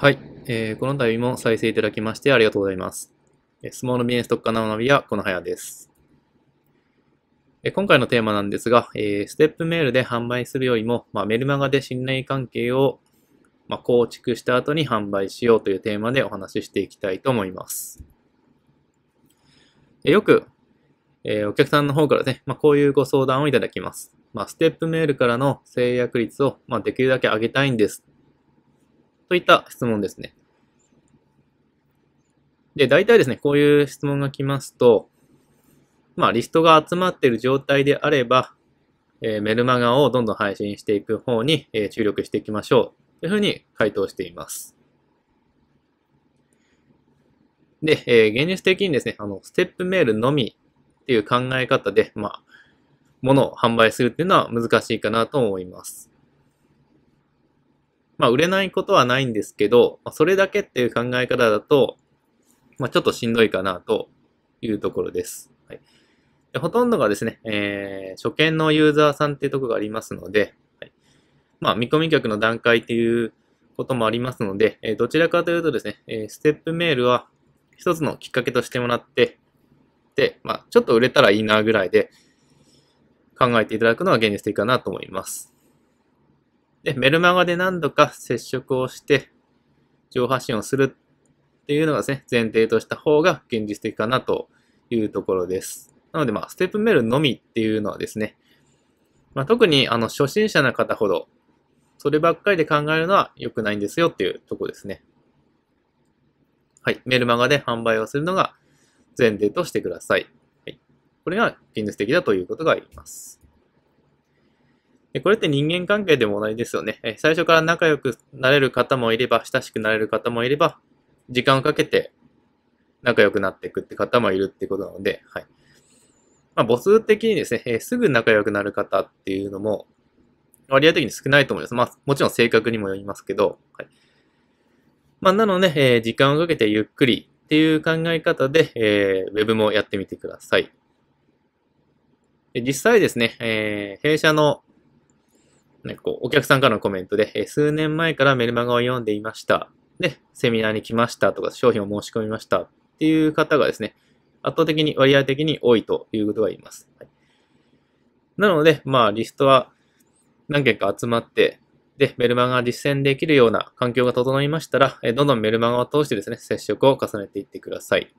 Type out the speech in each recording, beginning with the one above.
はい、えー、この度も再生いただきましてありがとうございます。スモールビジネス特化の学びはこのはやです。今回のテーマなんですが、えー、ステップメールで販売するよりも、まあ、メルマガで信頼関係を、まあ、構築した後に販売しようというテーマでお話ししていきたいと思います。よく、えー、お客さんの方からね、まあ、こういうご相談をいただきます。まあ、ステップメールからの制約率を、まあ、できるだけ上げたいんですといった質問ですね。で、大体ですね、こういう質問が来ますと、まあ、リストが集まっている状態であれば、えー、メルマガをどんどん配信していく方に、えー、注力していきましょう。というふうに回答しています。で、えー、現実的にですね、あの、ステップメールのみっていう考え方で、まあ、物を販売するっていうのは難しいかなと思います。まあ、売れないことはないんですけど、まあ、それだけっていう考え方だと、まあ、ちょっとしんどいかなというところです。はい、でほとんどがですね、えー、初見のユーザーさんっていうところがありますので、はいまあ、見込み客の段階っていうこともありますので、えー、どちらかというとですね、えー、ステップメールは一つのきっかけとしてもらって、で、まあ、ちょっと売れたらいいなぐらいで考えていただくのが現実的かなと思います。で、メルマガで何度か接触をして、情報発信をするっていうのがですね、前提とした方が現実的かなというところです。なので、まあ、ステップメールのみっていうのはですね、まあ、特にあの初心者の方ほど、そればっかりで考えるのは良くないんですよっていうとこですね。はい。メルマガで販売をするのが前提としてください。はい、これが現実的だということが言います。これって人間関係でも同じですよね。最初から仲良くなれる方もいれば、親しくなれる方もいれば、時間をかけて仲良くなっていくって方もいるってことなので、はい。まあ、母数的にですね、えすぐ仲良くなる方っていうのも、割合的に少ないと思います。まあ、もちろん性格にもよりますけど、はい。まあ、なので、えー、時間をかけてゆっくりっていう考え方で、えー、ウェブもやってみてください。実際ですね、えー、弊社のなんかこう、お客さんからのコメントで、え数年前からメルマガを読んでいました。で、セミナーに来ましたとか、商品を申し込みましたっていう方がですね、圧倒的に割合的に多いということが言います。はい、なので、まあ、リストは何件か集まって、で、メルマガ実践できるような環境が整いましたら、えどんどんメルマガを通してですね、接触を重ねていってください。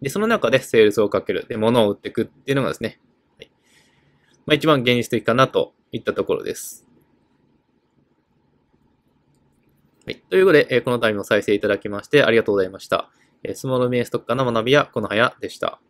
で、その中でセールスをかける、で、物を売っていくっていうのがですね、はい、まあ、一番現実的かなといったところです。はい。ということで、えこの度も再生いただきましてありがとうございました。えスモールミエストッカーの学びやこのはやでした。